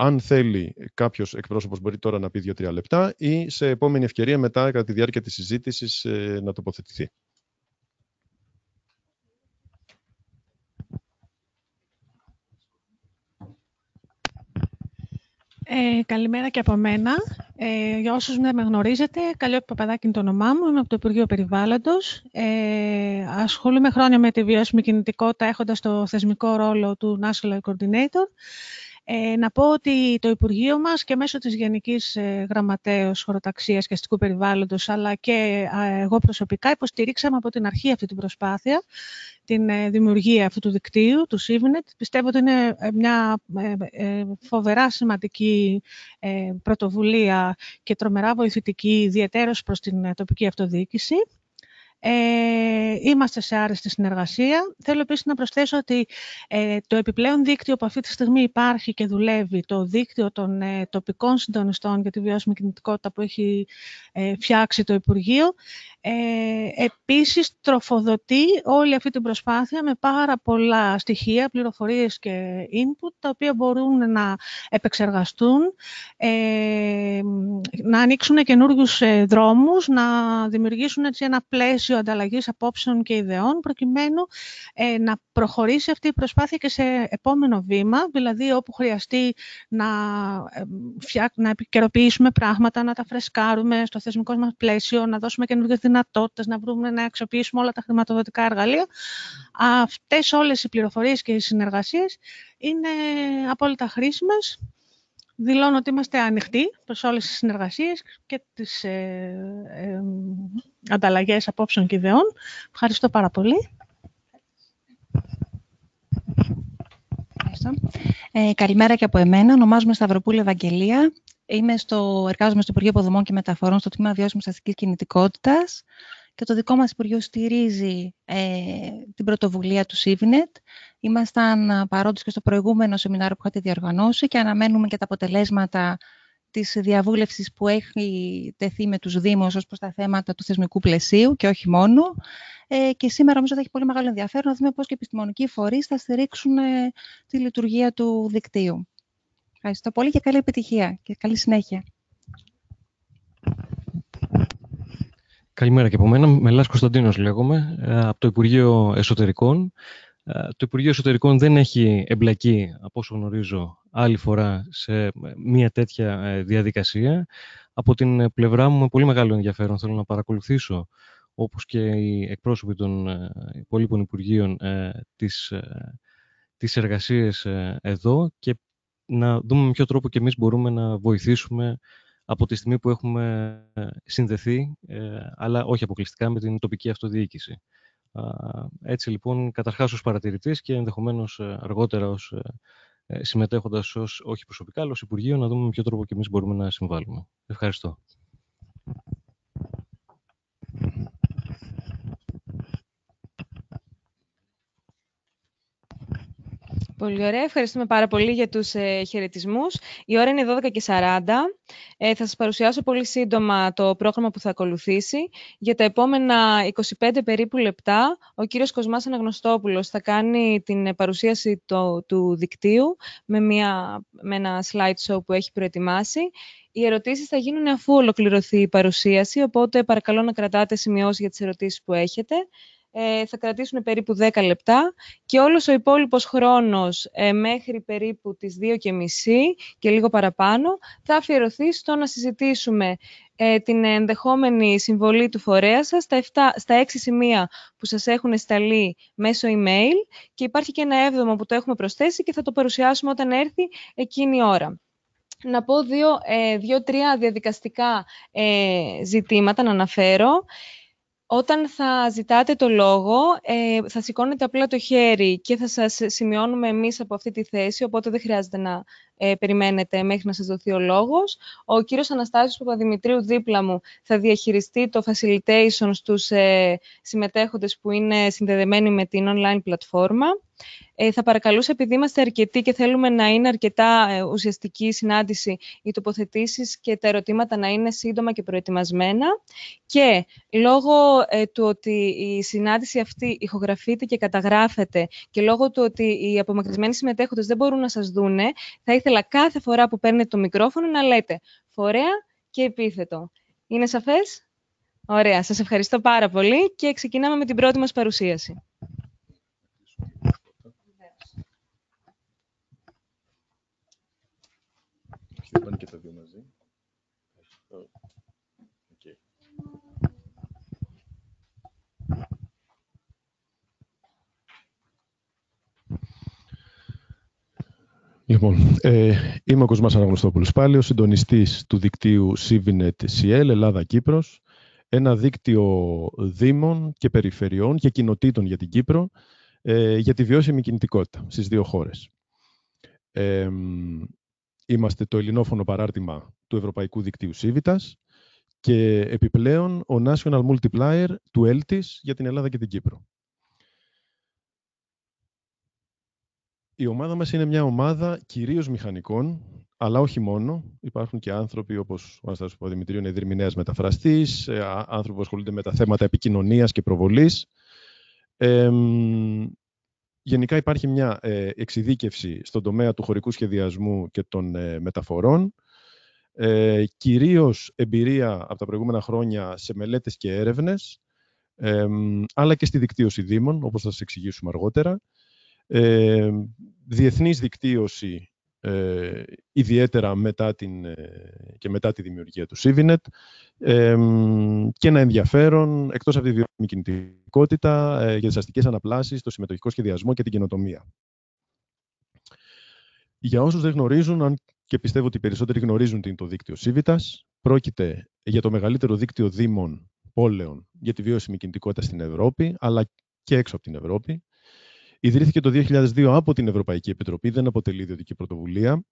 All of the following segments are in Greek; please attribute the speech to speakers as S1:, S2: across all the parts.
S1: αν θέλει κάποιος εκπρόσωπος, μπορεί τώρα να πει δύο-τρία λεπτά ή σε επόμενη ευκαιρία μετά, κατά τη διάρκεια της συζήτησης, ε, να τοποθετηθεί.
S2: Ε, καλημέρα και από μένα. Ε, για όσους δεν με γνωρίζετε, καλό Παπαδάκη είναι το όνομά μου, είμαι από το Υπουργείο Περιβάλλοντος. Ε, ασχολούμαι χρόνια με τη βιώσιμη κινητικότητα έχοντας το θεσμικό ρόλο του National Coordinator ε, να πω ότι το Υπουργείο μας και μέσω της Γενικής ε, Γραμματέως Χωροταξίας και Αστικού Περιβάλλοντος, αλλά και εγώ προσωπικά υποστηρίξαμε από την αρχή αυτή την προσπάθεια, την ε, δημιουργία αυτού του δικτύου, του ΣΥΒΝΕΤ. Πιστεύω ότι είναι μια φοβερά σημαντική πρωτοβουλία και τρομερά βοηθητική, ιδιαίτερως προς την τοπική αυτοδιοίκηση. Ε, είμαστε σε άρεστη συνεργασία. Θέλω επίσης να προσθέσω ότι ε, το επιπλέον δίκτυο που αυτή τη στιγμή υπάρχει και δουλεύει, το δίκτυο των ε, τοπικών συντονιστών για τη βιώσιμη κινητικότητα που έχει φτιάξει το Υπουργείο, ε, επίσης, τροφοδοτεί όλη αυτή την προσπάθεια με πάρα πολλά στοιχεία, πληροφορίες και input, τα οποία μπορούν να επεξεργαστούν, ε, να ανοίξουν καινούριους ε, δρόμους, να δημιουργήσουν έτσι ένα πλαίσιο ανταλλαγής απόψεων και ιδεών, προκειμένου ε, να προχωρήσει αυτή η προσπάθεια και σε επόμενο βήμα, δηλαδή όπου χρειαστεί να, ε, να επικαιροποιήσουμε πράγματα, να τα φρεσκάρουμε στο θεσμικό μας πλαίσιο, να δώσουμε καινούργιες δυνατότητες, να βρούμε να αξιοποιήσουμε όλα τα χρηματοδοτικά εργαλεία. Αυτές όλες οι πληροφορίες και οι συνεργασίες είναι απόλυτα χρήσιμες. Δηλώνω ότι είμαστε ανοιχτοί προς όλες τις συνεργασίες και τις ε, ε, ανταλλαγές απόψεων και ιδεών. Ευχαριστώ πάρα πολύ. Ε, καλημέρα και από εμένα. Ονομάζομαι Σταυροπούλη Ευαγγελία. Είμαι στο, εργάζομαι στο Υπουργείο Υποδομών και Μεταφορών στο Τμήμα Βιώσιμης Αστικής Κινητικότητας και το δικό μας Υπουργείο στηρίζει ε, την πρωτοβουλία του ΣΥΒΙΝΕΤ. Ήμασταν ε, παρόντες και στο προηγούμενο σεμινάριο που είχατε διοργανώσει και αναμένουμε και τα αποτελέσματα της διαβούλευσης που έχει τεθεί με τους Δήμους ως προς τα θέματα του θεσμικού πλαισίου και όχι μόνο. Ε, και σήμερα νομίζω θα έχει πολύ μεγάλο ενδιαφέρον να δούμε πώς και οι επιστημονικοί φορείς θα στηρίξουν τη λειτουργία του δικτύου. Ευχαριστώ πολύ και καλή επιτυχία και καλή συνέχεια.
S3: Καλημέρα και από μένα. Μελάς Κωνσταντίνος λέγομαι, ε, από το Υπουργείο Εσωτερικών. Ε, το Υπουργείο Εσωτερικών δεν έχει εμπλακεί, από όσο γνωρίζω, άλλη φορά σε ε, μια τέτοια διαδικασία. Από την πλευρά μου, με πολύ μεγάλο ενδιαφέρον, θέλω να παρακολουθήσω, όπως και οι εκπρόσωποι των υπόλοιπων Υπουργείων, τις, εργασίες εδώ και να δούμε με ποιο τρόπο και εμείς μπορούμε να βοηθήσουμε από τη στιγμή που έχουμε συνδεθεί, ε, αλλά όχι αποκλειστικά με την τοπική αυτοδιοίκηση. Έτσι λοιπόν, καταρχάς ως παρατηρητής και ενδεχομένως ε, αργότερα ως ε, συμμετέχοντας ως, όχι προσωπικά, αλλά ως Υπουργείο, να δούμε με ποιο τρόπο και εμείς μπορούμε να συμβάλλουμε. Ευχαριστώ.
S4: Πολύ ωραία. Ευχαριστούμε πάρα πολύ για τους ε, χαιρετισμούς. Η ώρα είναι 12.40. Ε, θα σας παρουσιάσω πολύ σύντομα το πρόγραμμα που θα ακολουθήσει. Για τα επόμενα 25 περίπου λεπτά, ο κύριος Κοσμάς Αναγνωστόπουλος θα κάνει την ε, παρουσίαση του δικτύου με, μια, με ένα slideshow που έχει προετοιμάσει. Οι ερωτήσεις θα γίνουν αφού ολοκληρωθεί η παρουσίαση, οπότε παρακαλώ να κρατάτε σημειώσεις για τις ερωτήσεις που έχετε ε, θα κρατήσουν περίπου 10 λεπτά και όλος ο υπόλοιπος χρόνος ε, μέχρι περίπου τις 2.30 και και λίγο παραπάνω θα αφιερωθεί στο να συζητήσουμε ε, την ενδεχόμενη συμβολή του φορέα σας στα, 7, 6 σημεία που σας έχουν σταλεί μέσω email και υπάρχει και ένα έβδομο που το έχουμε προσθέσει και θα το παρουσιάσουμε όταν έρθει εκείνη η ώρα. Να πω δύο-τρία δύο, ε, διαδικαστικά ζητήματα να αναφέρω. Όταν θα ζητάτε το λόγο, ε, θα σηκώνετε απλά το χέρι και θα σας σημειώνουμε εμείς από αυτή τη θέση, οπότε δεν χρειάζεται να ε, περιμένετε μέχρι να σας δοθεί ο λόγος. Ο κύριος Αναστάσιος Παπαδημητρίου δίπλα μου θα διαχειριστεί το facilitation στους ε, συμμετέχοντες που είναι συνδεδεμένοι με την online πλατφόρμα. Ε, θα παρακαλούσα, επειδή είμαστε αρκετοί και θέλουμε να είναι αρκετά ε, ουσιαστική η συνάντηση, οι τοποθετήσεις και τα ερωτήματα να είναι σύντομα και προετοιμασμένα. Και λόγω ε, του ότι η συνάντηση αυτή ηχογραφείται και καταγράφεται και λόγω του ότι οι απομακρυσμένοι συμμετέχοντες δεν μπορούν να σας δούνε, θα ήθελα κάθε φορά που παίρνετε το μικρόφωνο να λέτε φορέα και επίθετο. Είναι σαφές? Ωραία. Σας ευχαριστώ πάρα πολύ και ξεκινάμε με την πρώτη μας παρουσίαση. Λοιπόν και τα δύο μαζί. Okay.
S1: Λοιπόν, ε, είμαι ο Κοσμάς Αναγνωστόπουλος πάλι, συντονιστής του δικτύου CVNet-CL Ελλάδα-Κύπρος, ένα δίκτυο δήμων και περιφερειών και κοινοτήτων για την Κύπρο ε, για τη βιώσιμη κινητικότητα στις δύο χώρες. Ε, Είμαστε το ελληνόφωνο παράρτημα του Ευρωπαϊκού Δικτύου ΣΥΒΙΤΑ και επιπλέον ο National Multiplier του ΕΛΤΙΣ για την Ελλάδα και την Κύπρο. Η ομάδα μας είναι μια ομάδα κυρίως μηχανικών, αλλά όχι μόνο. Υπάρχουν και άνθρωποι όπως ο Αναστάσιος Παπαδημητρίου είναι δερμηνέας μεταφραστής, ε, άνθρωποι που ασχολούνται με τα θέματα επικοινωνίας και προβολής γενικά υπάρχει μια ε, εξειδίκευση στον τομέα του χωρικού σχεδιασμού και των ε, μεταφορών. Ε, κυρίως εμπειρία από τα προηγούμενα χρόνια σε μελέτες και έρευνες, αλλά και στη δικτύωση δήμων, όπως θα σας εξηγήσουμε αργότερα. Ε, διεθνής δικτύωση ε, ιδιαίτερα μετά την, ε, και μετά τη δημιουργία του ΣΥΒΙΝΕΤ και ένα ενδιαφέρον εκτός από τη βιώσιμη κινητικότητα ε, για τις αστικές αναπλάσεις, το συμμετοχικό σχεδιασμό και την καινοτομία. Για όσους δεν γνωρίζουν, αν και πιστεύω ότι οι περισσότεροι γνωρίζουν τι είναι το δίκτυο ΣΥΒΙΤΑΣ, πρόκειται για το μεγαλύτερο δίκτυο δήμων πόλεων για τη βιώσιμη κινητικότητα στην Ευρώπη, αλλά και έξω από την Ευρώπη. Ιδρύθηκε το 2002 από την Ευρωπαϊκή Επιτροπή, δεν αποτελεί ιδιωτική πρωτοβουλία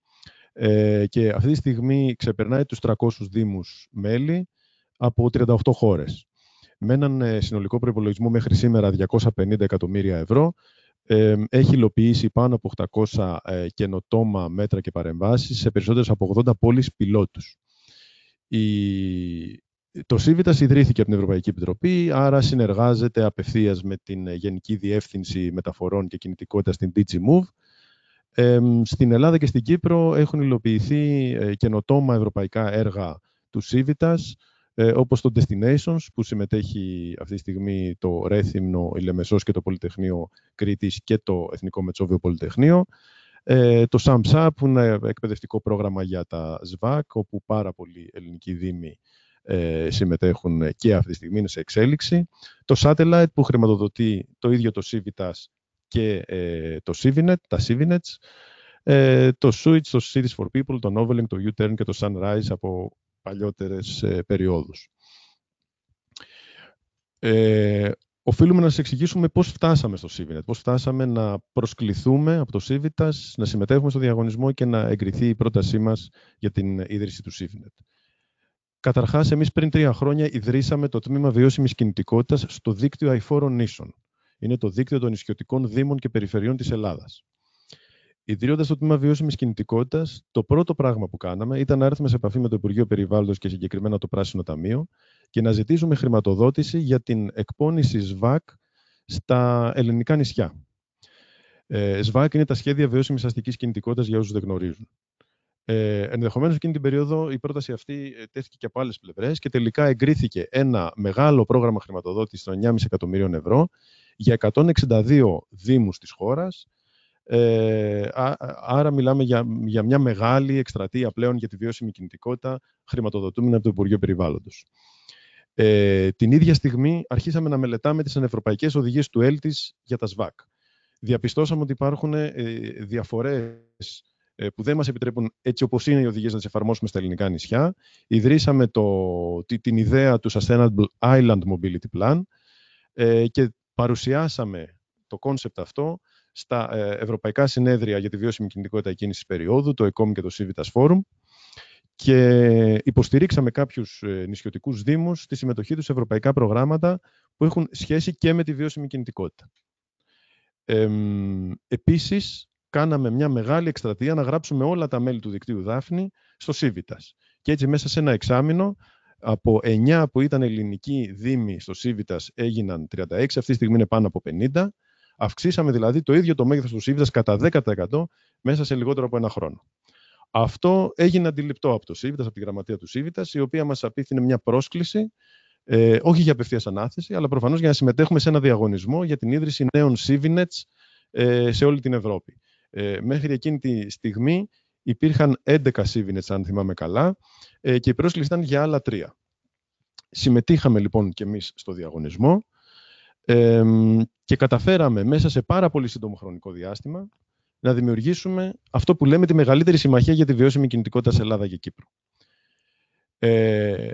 S1: ε, και αυτή τη στιγμή ξεπερνάει τους 300 δήμους μέλη από 38 χώρες. Με έναν ε, συνολικό προπολογισμό μέχρι σήμερα 250 εκατομμύρια ευρώ, ε, έχει υλοποιήσει πάνω από 800 καινοτόμα μέτρα και παρεμβάσεις σε περισσότερες από 80 πόλεις πιλότους. Η το ΣΥΒΙΤΑΣ ιδρύθηκε από την Ευρωπαϊκή Επιτροπή, άρα συνεργάζεται απευθείας με την Γενική Διεύθυνση Μεταφορών και Κινητικότητας, την DigiMove. Ε, στην Ελλάδα και στην Κύπρο έχουν υλοποιηθεί ε, καινοτόμα ευρωπαϊκά έργα του ΣΥΒΙΤΑΣ, ε, όπως το Destinations, που συμμετέχει αυτή τη στιγμή το Ρέθυμνο, η Λεμεσός και το Πολυτεχνείο Κρήτης και το Εθνικό Μετσόβιο Πολυτεχνείο. Ε, το SAMSA, που είναι εκπαιδευτικό πρόγραμμα για τα ΣΒΑΚ, όπου πάρα πολλοί ελληνικοί δήμοι ε, συμμετέχουν και αυτή τη στιγμή σε εξέλιξη. Το satellite που χρηματοδοτεί το ίδιο το Civitas και ε, το Civinet, τα Civinets, ε, το Switch, το Cities for People, το Noveling, το U-Turn και το Sunrise από παλιότερες ε, περιόδους. Ε, οφείλουμε να σας εξηγήσουμε πώς φτάσαμε στο Civinet, πώς φτάσαμε να προσκληθούμε από το Civitas, να συμμετέχουμε στο διαγωνισμό και να εγκριθεί η πρότασή μας για την ίδρυση του Civinet. Καταρχάς, εμείς πριν τρία χρόνια ιδρύσαμε το τμήμα βιώσιμης κινητικότητας στο δίκτυο Αϊφόρων Νήσων. Είναι το δίκτυο των νησιωτικών δήμων και περιφερειών της Ελλάδας. Ιδρύοντας το τμήμα βιώσιμης κινητικότητας, το πρώτο πράγμα που κάναμε ήταν να έρθουμε σε επαφή με το Υπουργείο Περιβάλλοντος και συγκεκριμένα το Πράσινο Ταμείο και να ζητήσουμε χρηματοδότηση για την εκπόνηση ΣΒΑΚ στα ελληνικά νησιά. Ε, ΣΒΑΚ είναι τα σχέδια βιώσιμης αστικής κινητικότητας για όσους δεν γνωρίζουν. Ε, Ενδεχομένως εκείνη την περίοδο η πρόταση αυτή ε, τέθηκε και από άλλες πλευρές και τελικά εγκρίθηκε ένα μεγάλο πρόγραμμα χρηματοδότησης των 9,5 εκατομμυρίων ευρώ για 162 δήμους της χώρας. Ε, άρα μιλάμε για, για μια μεγάλη εκστρατεία πλέον για τη βιώσιμη κινητικότητα χρηματοδοτούμενη από το Υπουργείο Περιβάλλοντος. Ε, την ίδια στιγμή αρχίσαμε να μελετάμε τις ανευρωπαϊκές οδηγίες του ΕΛΤΙΣ για τα ΣΒΑΚ. Διαπιστώσαμε ότι υπάρχουν ε, ε, που δεν μας επιτρέπουν έτσι όπως είναι οι οδηγίες να τις εφαρμόσουμε στα ελληνικά νησιά. Ιδρύσαμε το, την ιδέα του Sustainable Island Mobility Plan ε, και παρουσιάσαμε το κόνσεπτ αυτό στα ε, ευρωπαϊκά συνέδρια για τη βιώσιμη κινητικότητα κίνησης περίοδου, το ECOM και το Civitas Forum και υποστηρίξαμε κάποιους νησιωτικούς δήμους στη συμμετοχή τους σε ευρωπαϊκά προγράμματα που έχουν σχέση και με τη βιώσιμη κινητικότητα. Ε, επίσης, κάναμε μια μεγάλη εκστρατεία να γράψουμε όλα τα μέλη του δικτύου Δάφνη στο ΣΥΒΙΤΑΣ. Και έτσι μέσα σε ένα εξάμεινο από 9 που ήταν ελληνικοί δήμοι στο ΣΥΒΙΤΑΣ έγιναν 36, αυτή τη στιγμή είναι πάνω από 50. Αυξήσαμε δηλαδή το ίδιο το μέγεθος του ΣΥΒΙΤΑΣ κατά 10% μέσα σε λιγότερο από ένα χρόνο. Αυτό έγινε αντιληπτό από το ΣΥΒΙΤΑΣ, από τη γραμματεία του ΣΥΒΙΤΑΣ η οποία μας απίθυνε μια πρόσκληση, ε, όχι για απευθείας ανάθεση, αλλά προφανώς για να συμμετέχουμε σε ένα διαγωνισμό για την ίδρυση νέων Σίβινετ σε όλη την Ευρώπη. Ε, μέχρι εκείνη τη στιγμή υπήρχαν 11 σύμβινες, αν θυμάμαι καλά, ε, και η πρόσκληση ήταν για άλλα τρία. Συμμετείχαμε λοιπόν και εμείς στο διαγωνισμό και καταφέραμε μέσα σε πάρα πολύ σύντομο χρονικό διάστημα να δημιουργήσουμε αυτό που λέμε τη μεγαλύτερη συμμαχία για τη βιώσιμη κινητικότητα σε Ελλάδα και Κύπρο. Ε,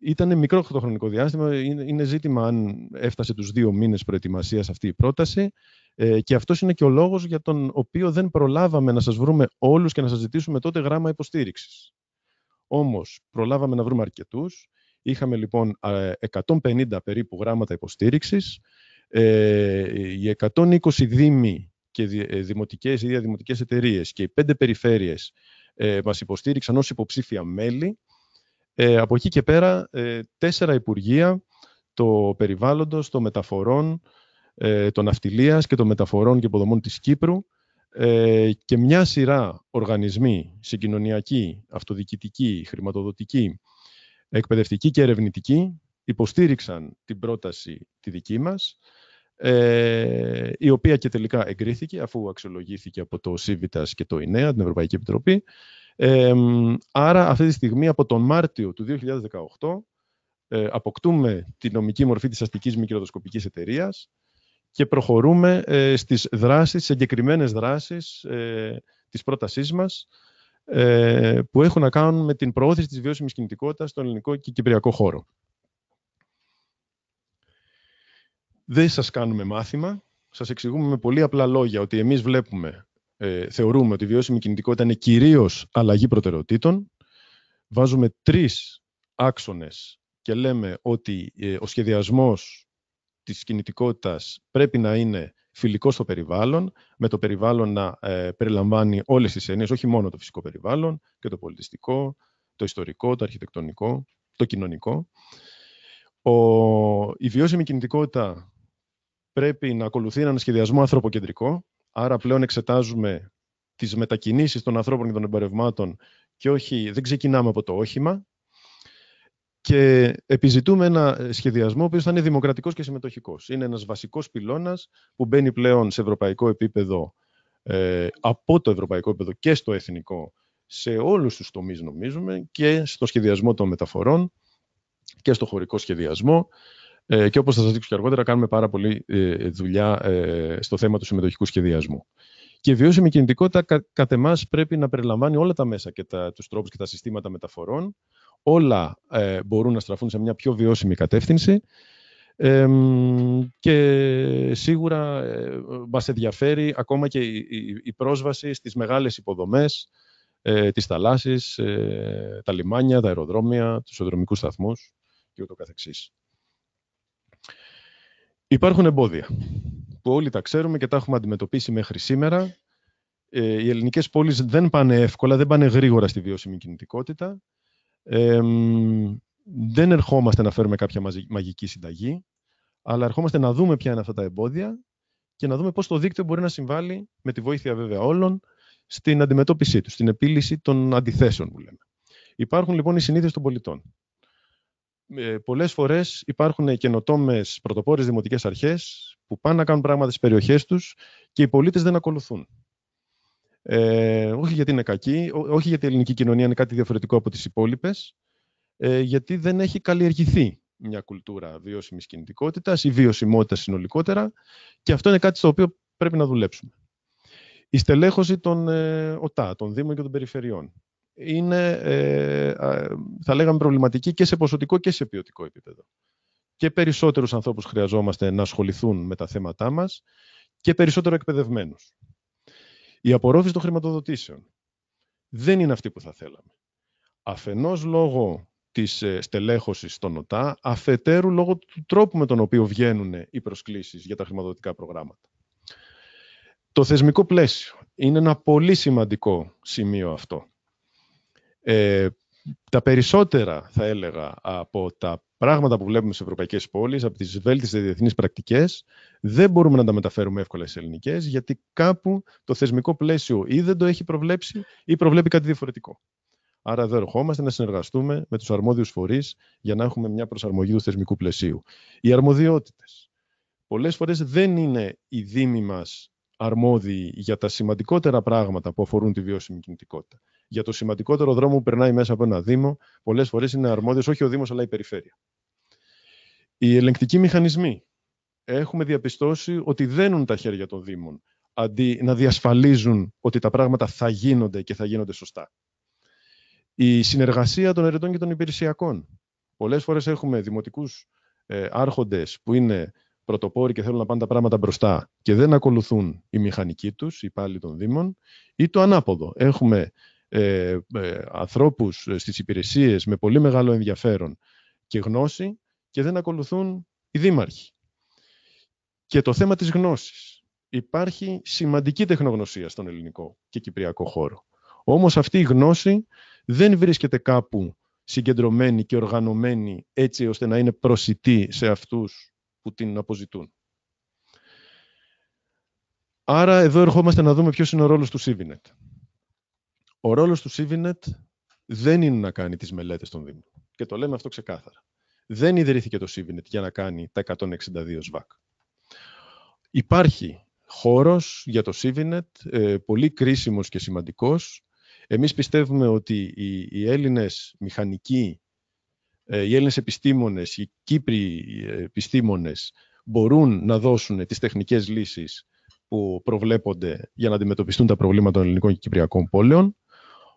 S1: ήταν μικρό το χρονικό διάστημα. Είναι ζήτημα αν έφτασε τους δύο μήνες προετοιμασίας αυτή η πρόταση. Ε, και αυτός είναι και ο λόγος για τον οποίο δεν προλάβαμε να σας βρούμε όλους και να σας ζητήσουμε τότε γράμμα υποστήριξης. Όμως, προλάβαμε να βρούμε αρκετούς. Είχαμε λοιπόν 150 περίπου γράμματα υποστήριξης. Ε, οι 120 δήμοι και ε, δημοτικές ή διαδημοτικές εταιρείες και οι πέντε περιφέρειες ε, μας υποστήριξαν ως υποψήφια μέλη. Ε, από εκεί και πέρα, ε, τέσσερα υπουργεία, το περιβάλλοντος, το μεταφορών, ε, το ναυτιλίας και το μεταφορών και υποδομών της Κύπρου ε, και μια σειρά οργανισμοί, συγκοινωνιακοί, αυτοδιοικητικοί, χρηματοδοτικοί, εκπαιδευτικοί και ερευνητικοί, υποστήριξαν την πρόταση τη δική μας, ε, η οποία και τελικά εγκρίθηκε αφού αξιολογήθηκε από το ΣΥΒΙΤΑΣ και το ΙΝΕΑ, την Ευρωπαϊκή Επιτροπή, άρα αυτή τη στιγμή από τον Μάρτιο του 2018 ε, αποκτούμε τη νομική μορφή της αστικής Μικροδοσκοπικής εταιρείας και προχωρούμε ε, στις δράσεις, συγκεκριμένε δράσεις ε, της πρότασής μας ε, που έχουν να κάνουν με την προώθηση της βιώσιμης κινητικότητας στον ελληνικό και κυπριακό χώρο. Δεν σας κάνουμε μάθημα, σας εξηγούμε με πολύ απλά λόγια ότι εμείς βλέπουμε ε, θεωρούμε ότι η βιώσιμη κινητικότητα είναι κυρίως αλλαγή προτεραιοτήτων. Βάζουμε τρεις άξονες και λέμε ότι ε, ο σχεδιασμός της κινητικότητας πρέπει να είναι φιλικό στο περιβάλλον, με το περιβάλλον να ε, περιλαμβάνει όλες τις έννοιες, όχι μόνο το φυσικό περιβάλλον, και το πολιτιστικό, το ιστορικό, το αρχιτεκτονικό, το κοινωνικό. Ο, η βιώσιμη κινητικότητα πρέπει να ακολουθεί έναν σχεδιασμό ανθρωποκεντρικό, Άρα πλέον εξετάζουμε τις μετακινήσεις των ανθρώπων και των εμπορευμάτων και όχι, δεν ξεκινάμε από το όχημα και επιζητούμε ένα σχεδιασμό που θα είναι δημοκρατικός και συμμετοχικός. Είναι ένας βασικός πυλώνας που μπαίνει πλέον σε ευρωπαϊκό επίπεδο, ε, από το ευρωπαϊκό επίπεδο και στο εθνικό, σε όλους τους τομείς νομίζουμε και στο σχεδιασμό των μεταφορών και στο χωρικό σχεδιασμό ε, και όπως θα σας δείξω και αργότερα, κάνουμε πάρα πολύ ε, δουλειά ε, στο θέμα του συμμετοχικού σχεδιασμού. Και η βιώσιμη κινητικότητα κα, κατ' εμάς πρέπει να περιλαμβάνει όλα τα μέσα και τα, τους τρόπους και τα συστήματα μεταφορών. Όλα ε, μπορούν να στραφούν σε μια πιο βιώσιμη κατεύθυνση. και σίγουρα ε, μας ενδιαφέρει ακόμα και η, πρόσβαση στις μεγάλες υποδομές, ε, τις θαλάσσεις, τα λιμάνια, τα αεροδρόμια, τους οδρομικούς σταθμούς και ούτω Υπάρχουν εμπόδια που όλοι τα ξέρουμε και τα έχουμε αντιμετωπίσει μέχρι σήμερα. Ε, οι ελληνικές πόλεις δεν πάνε εύκολα, δεν πάνε γρήγορα στη βιώσιμη κινητικότητα. δεν ερχόμαστε να φέρουμε κάποια μαγική συνταγή, αλλά ερχόμαστε να δούμε ποια είναι αυτά τα εμπόδια και να δούμε πώς το δίκτυο μπορεί να συμβάλλει, με τη βοήθεια βέβαια όλων, στην αντιμετώπιση τους, στην επίλυση των αντιθέσεων που λέμε. Υπάρχουν λοιπόν οι συνήθειες των πολιτών. Ε, πολλές φορές υπάρχουν καινοτόμες πρωτοπόρες δημοτικές αρχές που πάνε να κάνουν πράγματα στις περιοχές τους και οι πολίτες δεν ακολουθούν. Ε, όχι γιατί είναι κακή, όχι γιατί η ελληνική κοινωνία είναι κάτι διαφορετικό από τις υπόλοιπες, ε, γιατί δεν έχει καλλιεργηθεί μια κουλτούρα βιώσιμης κινητικότητας ή βιωσιμότητας συνολικότερα. Και αυτό είναι κάτι στο οποίο πρέπει να δουλέψουμε. Η στελέχωση των ε, ΟΤΑ, των Δήμων και των Περιφερειών είναι, ε, θα λέγαμε, προβληματική και σε ποσοτικό και σε ποιοτικό επίπεδο. Και περισσότερους ανθρώπους χρειαζόμαστε να ασχοληθούν με τα θέματά μας και περισσότερο εκπαιδευμένους. Η απορρόφηση των χρηματοδοτήσεων δεν είναι αυτή που θα θέλαμε. Αφενός λόγω της ε, στελέχωσης των ΟΤΑ, αφετέρου λόγω του τρόπου με τον οποίο βγαίνουν οι προσκλήσεις για τα χρηματοδοτικά προγράμματα. Το θεσμικό πλαίσιο είναι ένα πολύ σημαντικό σημείο αυτό. Ε, τα περισσότερα, θα έλεγα, από τα πράγματα που βλέπουμε στις ευρωπαϊκές πόλεις, από τις βέλτιστες διεθνείς πρακτικές, δεν μπορούμε να τα μεταφέρουμε εύκολα στις ελληνικές, γιατί κάπου το θεσμικό πλαίσιο ή δεν το έχει προβλέψει ή προβλέπει κάτι διαφορετικό. Άρα εδώ ερχόμαστε να συνεργαστούμε με τους αρμόδιους φορείς για να έχουμε μια προσαρμογή του θεσμικού πλαισίου. Οι αρμοδιότητες. Πολλές φορές δεν είναι οι δήμοι μας αρμόδιοι για τα σημαντικότερα πράγματα που αφορούν τη βιώσιμη κινητικότητα για το σημαντικότερο δρόμο που περνάει μέσα από ένα Δήμο, πολλές φορές είναι αρμόδιος όχι ο Δήμος, αλλά η περιφέρεια. Οι ελεγκτικοί μηχανισμοί. Έχουμε διαπιστώσει ότι δένουν τα χέρια των Δήμων αντί να διασφαλίζουν ότι τα πράγματα θα γίνονται και θα γίνονται σωστά. Η συνεργασία των ερετών και των υπηρεσιακών. Πολλές φορές έχουμε δημοτικούς ε, άρχοντες που είναι πρωτοπόροι και θέλουν να πάνε τα πράγματα μπροστά και δεν ακολουθούν οι μηχανικοί τους, οι υπάλληλοι των Δήμων, ή το ανάποδο. Έχουμε ε, ε, ανθρώπους στις υπηρεσίες με πολύ μεγάλο ενδιαφέρον και γνώση και δεν ακολουθούν οι δήμαρχοι. Και το θέμα της γνώσης. Υπάρχει σημαντική τεχνογνωσία στον ελληνικό και κυπριακό χώρο. Όμως αυτή η γνώση δεν βρίσκεται κάπου συγκεντρωμένη και οργανωμένη έτσι ώστε να είναι προσιτή σε αυτούς που την αποζητούν. Άρα εδώ ερχόμαστε να δούμε ποιος είναι ο ρόλος του ΣΥΒΙΝΕΤ. Ο ρόλος του ΣΥΒΙΝΕΤ δεν είναι να κάνει τις μελέτες των Δήμων. Και το λέμε αυτό ξεκάθαρα. Δεν ιδρύθηκε το ΣΥΒΙΝΕΤ για να κάνει τα 162 ΣΒΑΚ. Υπάρχει χώρος για το ΣΥΒΙΝΕΤ, πολύ κρίσιμος και σημαντικός. Εμείς πιστεύουμε ότι οι Έλληνες μηχανικοί, ε, οι Έλληνες επιστήμονες, οι Κύπροι ε, επιστήμονες μπορούν να δώσουν τις τεχνικές λύσεις που προβλέπονται για να αντιμετωπιστούν τα προβλήματα των ελληνικών και κυπριακών πόλεων.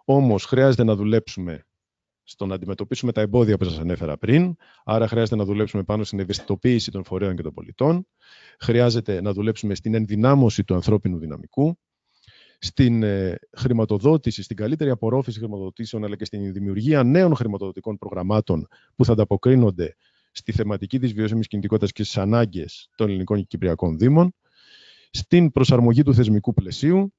S1: Όμως χρειάζεται να δουλέψουμε στο να αντιμετωπίσουμε τα εμπόδια που σας ανέφερα πριν. Άρα, χρειάζεται να δουλέψουμε πάνω στην ευαισθητοποίηση των φορέων και των πολιτών. Χρειάζεται να δουλέψουμε στην ενδυνάμωση του ανθρώπινου δυναμικού, στην ε, χρηματοδότηση, στην καλύτερη απορρόφηση χρηματοδοτήσεων, αλλά και στην δημιουργία νέων χρηματοδοτικών προγραμμάτων που θα ανταποκρίνονται στη θεματική της βιώσιμης κινητικότητας και στις ανάγκες των ελληνικών και κυπριακών Δήμων, στην προσαρμογή του θεσμικού πλαισίου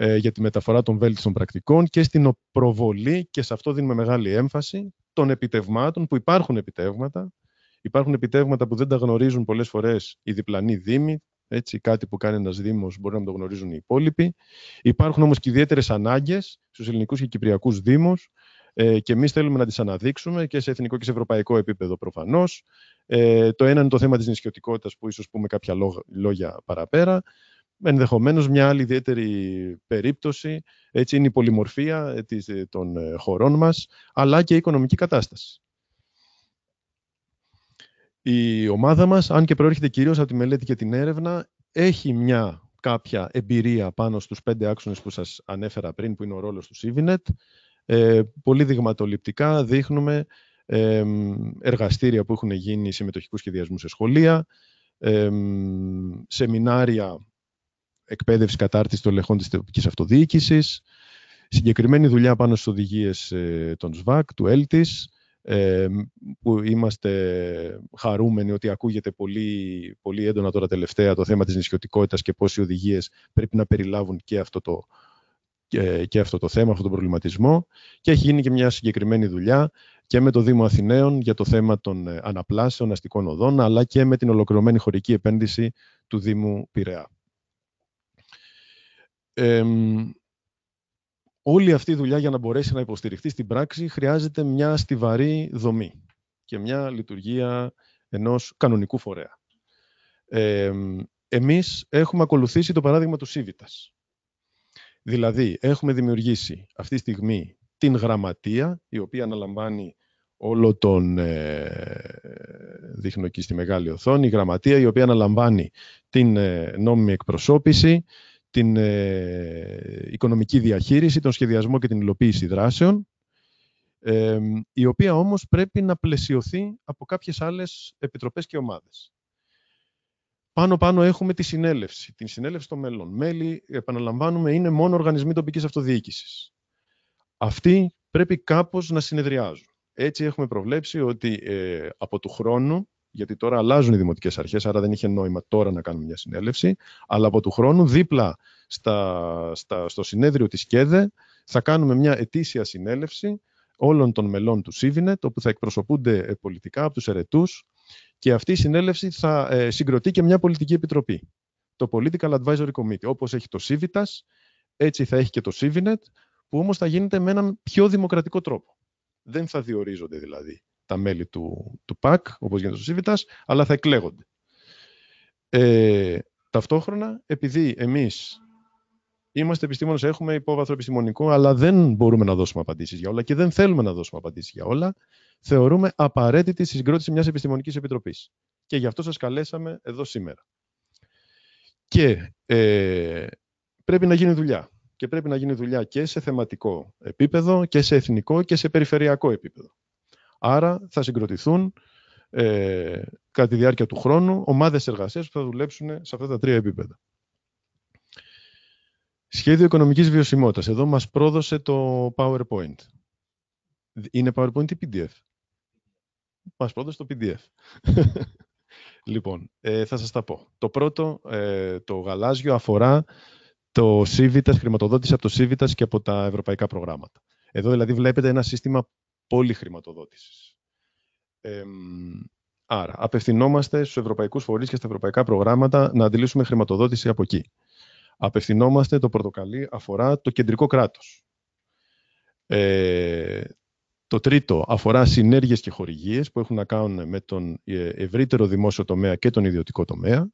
S1: ε, για τη μεταφορά των βέλτιστων πρακτικών και στην προβολή, και σε αυτό δίνουμε μεγάλη έμφαση, των επιτευμάτων που υπάρχουν επιτεύγματα. Υπάρχουν επιτεύγματα που δεν τα γνωρίζουν πολλές φορές οι διπλανοί δήμοι. Έτσι, κάτι που κάνει ένας Δήμος μπορεί να το γνωρίζουν οι υπόλοιποι. Υπάρχουν όμως και ιδιαίτερες ανάγκες στους ελληνικούς και κυπριακούς Δήμους ε, και εμείς θέλουμε να τις αναδείξουμε και σε εθνικό και σε ευρωπαϊκό επίπεδο προφανώς. Ε, το ένα είναι το θέμα της νησιωτικότητας που ίσως πούμε κάποια λόγια παραπέρα ενδεχομένως μια άλλη ιδιαίτερη περίπτωση έτσι είναι η πολυμορφία ε, ε, των ε, χωρών μας, αλλά και η οικονομική κατάσταση. Η ομάδα μας, αν και προέρχεται κυρίως από τη μελέτη και την έρευνα, έχει μια κάποια εμπειρία πάνω στους πέντε άξονες που σας ανέφερα πριν, που είναι ο ρόλος του Σίβινετ. Ε, πολύ δειγματοληπτικά δείχνουμε ε, εργαστήρια που έχουν γίνει συμμετοχικούς σχεδιασμούς σε σχολεία, σεμινάρια εκπαίδευση κατάρτιση των ελεγχών της τοπικής αυτοδιοίκησης, συγκεκριμένη δουλειά πάνω στις οδηγίες ε, των ΣΒΑΚ, του ΕΛΤΙΣ, ε, που είμαστε χαρούμενοι ότι ακούγεται πολύ, πολύ έντονα τώρα τελευταία το θέμα της νησιωτικότητας και πώς οι οδηγίες πρέπει να περιλάβουν και αυτό το, ε, και αυτό το θέμα, αυτόν τον προβληματισμό και έχει γίνει και μια συγκεκριμένη δουλειά και με το Δήμο Αθηναίων για το θέμα των αναπλάσεων αστικών οδών αλλά και με την ολοκληρωμένη χωρική επένδυση του Δήμου Πειραιά. Ε, όλη αυτή η δουλειά για να μπορέσει να υποστηριχθείς στην πράξη χρειάζεται μια στιβαρή δομή και μια λειτουργία ενός κανονικού φορέα. Ε, εμείς έχουμε ακολουθήσει το παράδειγμα του Σίβητας. Δηλαδή, έχουμε δημιουργήσει αυτή τη στιγμή την γραμματεία, η οποία αναλαμβάνει όλο τον... Ε, δείχνω εκεί στη μεγάλη οθόνη, η γραμματεία, η οποία αναλαμβάνει την ε, νόμιμη εκπροσώπηση, την ε, οικονομική διαχείριση, τον σχεδιασμό και την υλοποίηση δράσεων, ε, η οποία όμως πρέπει να πλαισιωθεί από κάποιες άλλες επιτροπές και ομάδες. Πάνω-πάνω έχουμε τη συνέλευση, την συνέλευση των μέλων. Μέλη, επαναλαμβάνουμε, είναι μόνο οργανισμοί τοπικής αυτοδιοίκησης. Αυτοί πρέπει κάπως να συνεδριάζουν. Έτσι έχουμε προβλέψει ότι ε, από του χρόνου γιατί τώρα αλλάζουν οι δημοτικές αρχές, άρα δεν είχε νόημα τώρα να κάνουμε μια συνέλευση, αλλά από του χρόνου δίπλα στα, στο συνέδριο της ΚΕΔΕ θα κάνουμε μια ετήσια συνέλευση όλων των μελών του ΣΥΒΙΝΕΤ, όπου θα εκπροσωπούνται ε, πολιτικά από τους ερετούς και αυτή η συνέλευση θα ε, συγκροτεί και μια πολιτική επιτροπή. Το Political Advisory Committee, όπως έχει το ΣΥΒΙΤΑΣ, έτσι θα έχει και το ΣΥΒΙΝΕΤ, που όμως θα γίνεται με έναν πιο δημοκρατικό τρόπο. Δεν θα διορίζονται δηλαδή τα μέλη του, του ΠΑΚ, όπως γίνεται στο ΣΥΒΙΤΑΣ, αλλά θα εκλέγονται. Ε, ταυτόχρονα, επειδή εμείς είμαστε επιστήμονες, έχουμε υπόβαθρο επιστημονικό, αλλά δεν μπορούμε να δώσουμε απαντήσεις για όλα και δεν θέλουμε να δώσουμε απαντήσεις για όλα, θεωρούμε απαραίτητη συγκρότηση μιας επιστημονικής επιτροπής. Και γι' αυτό σας καλέσαμε εδώ σήμερα. Και ε, πρέπει να γίνει δουλειά. Και πρέπει να γίνει δουλειά και σε θεματικό επίπεδο, και σε εθνικό και σε περιφερειακό επίπεδο. Άρα θα συγκροτηθούν ε, κατά τη διάρκεια του χρόνου ομάδες εργασίας που θα δουλέψουν σε αυτά τα τρία επίπεδα. Σχέδιο οικονομικής βιωσιμότητας. Εδώ μας πρόδωσε το PowerPoint. Είναι PowerPoint ή PDF. Μας πρόδωσε το PDF. λοιπόν, ε, θα σας τα πω. Το πρώτο, ε, το γαλάζιο, αφορά το Civitas, χρηματοδότηση από το Civitas και από τα ευρωπαϊκά προγράμματα. Εδώ δηλαδή βλέπετε ένα σύστημα πολυχρηματοδότησης. Ε, άρα, απευθυνόμαστε στους ευρωπαϊκούς φορείς και στα ευρωπαϊκά προγράμματα να αντιλήσουμε χρηματοδότηση από εκεί. Απευθυνόμαστε, το πρωτοκαλί αφορά το κεντρικό κράτος. Ε, το τρίτο αφορά συνέργειες και χορηγίες που έχουν να κάνουν με τον ε, ευρύτερο δημόσιο τομέα και τον ιδιωτικό τομέα.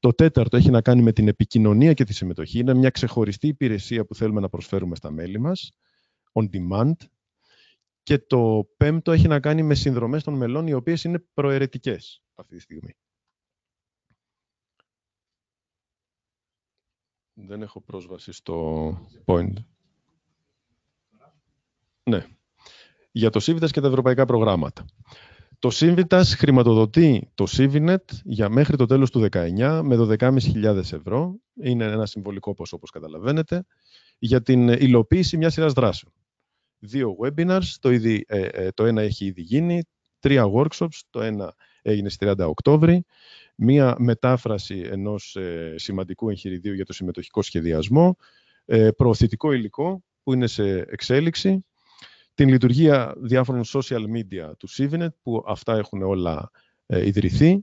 S1: Το τέταρτο έχει να κάνει με την επικοινωνία και τη συμμετοχή. Είναι μια ξεχωριστή υπηρεσία που θέλουμε να προσφέρουμε στα μέλη μας, on demand, και το πέμπτο έχει να κάνει με συνδρομές των μελών, οι οποίες είναι προαιρετικές αυτή τη στιγμή. Δεν έχω πρόσβαση στο point. Ναι. Για το ΣΥΒΙΤΑΣ και τα ευρωπαϊκά προγράμματα. Το ΣΥΒΙΤΑΣ χρηματοδοτεί το ΣΥΒΙΝΕΤ για μέχρι το τέλος του 19 με 12.500 ευρώ. Είναι ένα συμβολικό ποσό, όπως καταλαβαίνετε, για την υλοποίηση μιας σειράς δράσεων δύο webinars, το, ε, ε, το ένα έχει ήδη γίνει, τρία workshops, το ένα έγινε στις 30 Οκτώβρη, μία μετάφραση ενός ε, σημαντικού εγχειριδίου για το συμμετοχικό σχεδιασμό, προωθητικό υλικό που είναι σε εξέλιξη, την λειτουργία διάφορων social media του Sivinet, που αυτά έχουν όλα ιδρυθεί,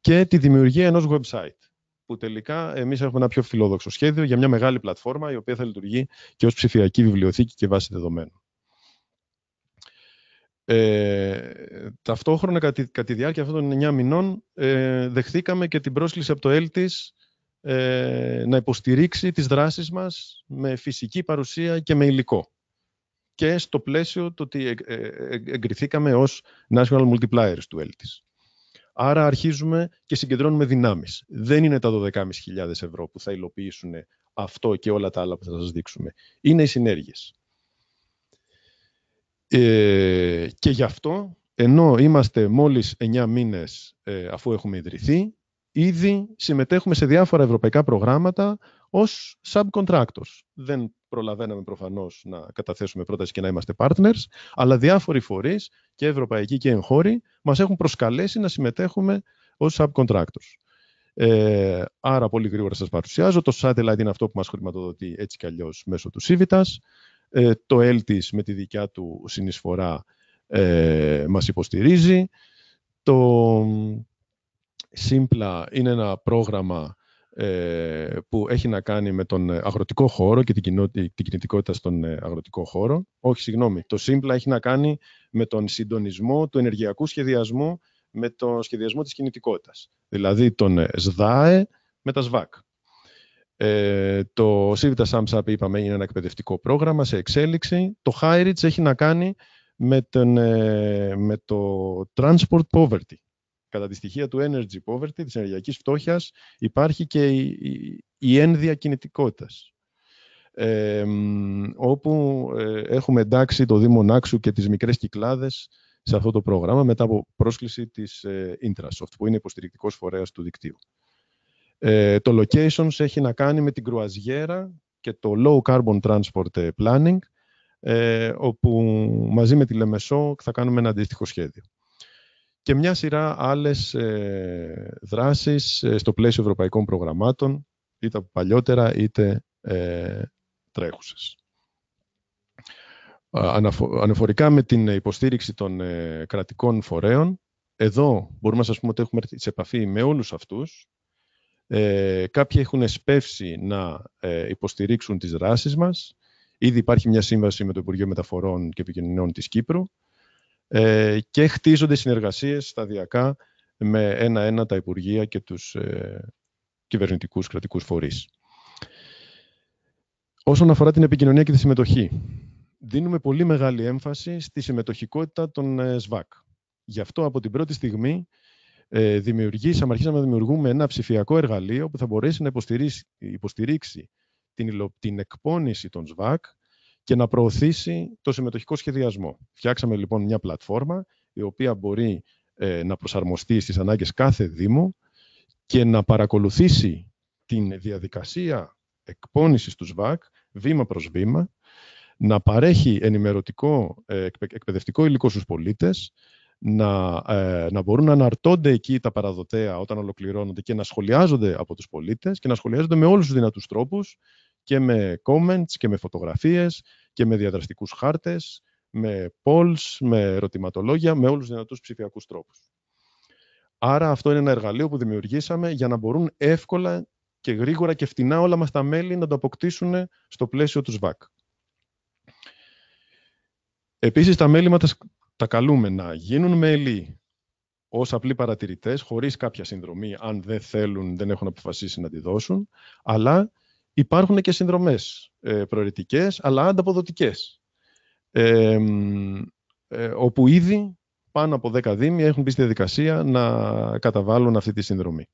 S1: και τη δημιουργία ενός website που τελικά εμείς έχουμε ένα πιο φιλόδοξο σχέδιο για μια μεγάλη πλατφόρμα η οποία θα λειτουργεί και ως ψηφιακή βιβλιοθήκη και βάση δεδομένων. Ε, ταυτόχρονα, κατά τη, διάρκεια αυτών των 9 μηνών, ε, δεχθήκαμε και την πρόσκληση από το ΕΛΤΙΣ ε, να υποστηρίξει τις δράσεις μας με φυσική παρουσία και με υλικό. Και στο πλαίσιο το ότι ε, ε, ε, εγκριθήκαμε ως National Multipliers του ΕΛΤΙΣ. Άρα αρχίζουμε και συγκεντρώνουμε δυνάμεις. Δεν είναι τα 12.500 ευρώ που θα υλοποιήσουν αυτό και όλα τα άλλα που θα σας δείξουμε. Είναι οι συνέργειες. Ε, και γι' αυτό, ενώ είμαστε μόλις 9 μήνες ε, αφού έχουμε ιδρυθεί, Ήδη συμμετέχουμε σε διάφορα ευρωπαϊκά προγράμματα ως subcontractors. Δεν προλαβαίναμε προφανώς να καταθέσουμε πρόταση και να είμαστε partners, αλλά διάφοροι φορείς και ευρωπαϊκοί και εγχώροι μας έχουν προσκαλέσει να συμμετέχουμε ως subcontractors. Ε, άρα πολύ γρήγορα σας παρουσιάζω. Το satellite είναι αυτό που μας χρηματοδοτεί έτσι κι αλλιώς μέσω του Civitas. Ε, το Eltis με τη δικιά του συνεισφορά ε, μας υποστηρίζει. Το ΣΥΜΠΛΑ είναι ένα πρόγραμμα ε, που έχει να κάνει με τον ε, αγροτικό χώρο και την, κινητικότητα στον ε, αγροτικό χώρο. Όχι, συγγνώμη. Το ΣΥΜΠΛΑ έχει να κάνει με τον συντονισμό του ενεργειακού σχεδιασμού με τον σχεδιασμό της κινητικότητας. Δηλαδή τον ΣΔΑΕ με τα ΣΒΑΚ. Ε, το Civitas ΣΑΜΣΑΠ, είπαμε, είναι ένα εκπαιδευτικό πρόγραμμα σε εξέλιξη. Το HIRITS έχει να κάνει με, τον, με το Transport Poverty κατά τη στοιχεία του energy poverty, της ενεργειακής φτώχειας, υπάρχει και η, η, η ένδια κινητικότητας. Ε, όπου έχουμε εντάξει το Δήμο Νάξου και τις μικρές κυκλάδες σε αυτό το πρόγραμμα μετά από πρόσκληση της ε, Intrasoft, που είναι υποστηρικτικός φορέας του δικτύου. Ε, το Locations έχει να κάνει με την κρουαζιέρα και το Low Carbon Transport ε, Planning, ε, όπου μαζί με τη Λεμεσό θα κάνουμε ένα αντίστοιχο σχέδιο και μια σειρά άλλες ε, δράσεις ε, στο πλαίσιο ευρωπαϊκών προγραμμάτων, είτε παλιότερα είτε ε, τρέχουσες. αναφορικά με την υποστήριξη των ε, κρατικών φορέων, εδώ μπορούμε να σας πούμε ότι έχουμε έρθει σε επαφή με όλους αυτούς. Ε, κάποιοι έχουν εσπεύσει να υποστηρίξουν τις δράσεις μας. Ήδη υπάρχει μια σύμβαση με το Υπουργείο Μεταφορών και Επικοινωνιών της Κύπρου ε, και χτίζονται συνεργασίες σταδιακά με ένα-ένα τα Υπουργεία και τους ε, κυβερνητικούς κρατικούς φορείς. Όσον αφορά την επικοινωνία και τη συμμετοχή, δίνουμε πολύ μεγάλη έμφαση στη συμμετοχικότητα των ε, ΣΒΑΚ. Γι' αυτό από την πρώτη στιγμή ε, δημιουργήσαμε, αρχίσαμε να δημιουργούμε ένα ψηφιακό εργαλείο που θα μπορέσει να υποστηρίξει, την, την των ΣΒΑΚ και να προωθήσει το συμμετοχικό σχεδιασμό. Φτιάξαμε λοιπόν μια πλατφόρμα η οποία μπορεί ε, να προσαρμοστεί στις ανάγκες κάθε Δήμου και να παρακολουθήσει την διαδικασία εκπόνησης του ΣΒΑΚ βήμα προς βήμα, να παρέχει ενημερωτικό ε, εκπαιδευτικό υλικό στους πολίτες, να, ε, να μπορούν να αναρτώνται εκεί τα παραδοτέα όταν ολοκληρώνονται και να σχολιάζονται από τους πολίτες και να σχολιάζονται με όλους τους δυνατούς τρόπους και με comments και με φωτογραφίες και με διαδραστικούς χάρτες, με polls, με ερωτηματολόγια, με όλους τους δυνατούς ψηφιακούς τρόπους. Άρα αυτό είναι ένα εργαλείο που δημιουργήσαμε για να μπορούν εύκολα και γρήγορα και φτηνά όλα μας τα μέλη να το αποκτήσουν στο πλαίσιο τους ΣΒΑΚ. Επίσης τα μέλη μας τα καλούμε να γίνουν μέλη ως απλοί παρατηρητές, χωρίς κάποια συνδρομή, αν δεν θέλουν, δεν έχουν αποφασίσει να τη δώσουν, αλλά Υπάρχουν και συνδρομές ε, προαιρετικές, αλλά ανταποδοτικές, ε, ε, όπου ήδη πάνω από 10 δήμοι έχουν μπει στη διαδικασία να καταβάλουν αυτή τη συνδρομή.